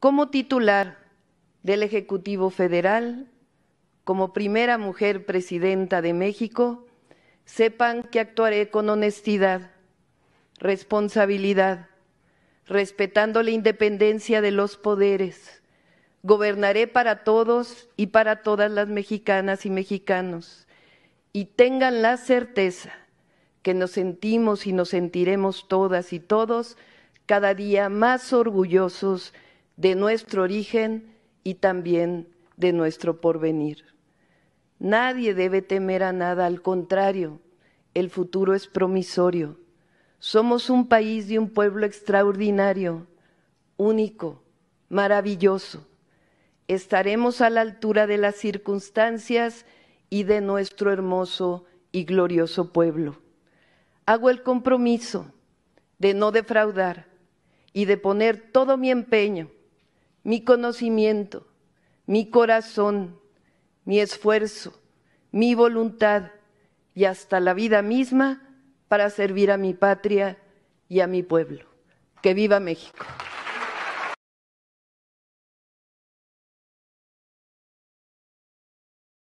como titular del Ejecutivo Federal, como primera mujer presidenta de México, sepan que actuaré con honestidad, responsabilidad, respetando la independencia de los poderes. Gobernaré para todos y para todas las mexicanas y mexicanos. Y tengan la certeza que nos sentimos y nos sentiremos todas y todos cada día más orgullosos de nuestro origen y también de nuestro porvenir. Nadie debe temer a nada, al contrario, el futuro es promisorio. Somos un país y un pueblo extraordinario, único, maravilloso. Estaremos a la altura de las circunstancias y de nuestro hermoso y glorioso pueblo. Hago el compromiso de no defraudar y de poner todo mi empeño mi conocimiento, mi corazón, mi esfuerzo, mi voluntad y hasta la vida misma para servir a mi patria y a mi pueblo. Que viva México.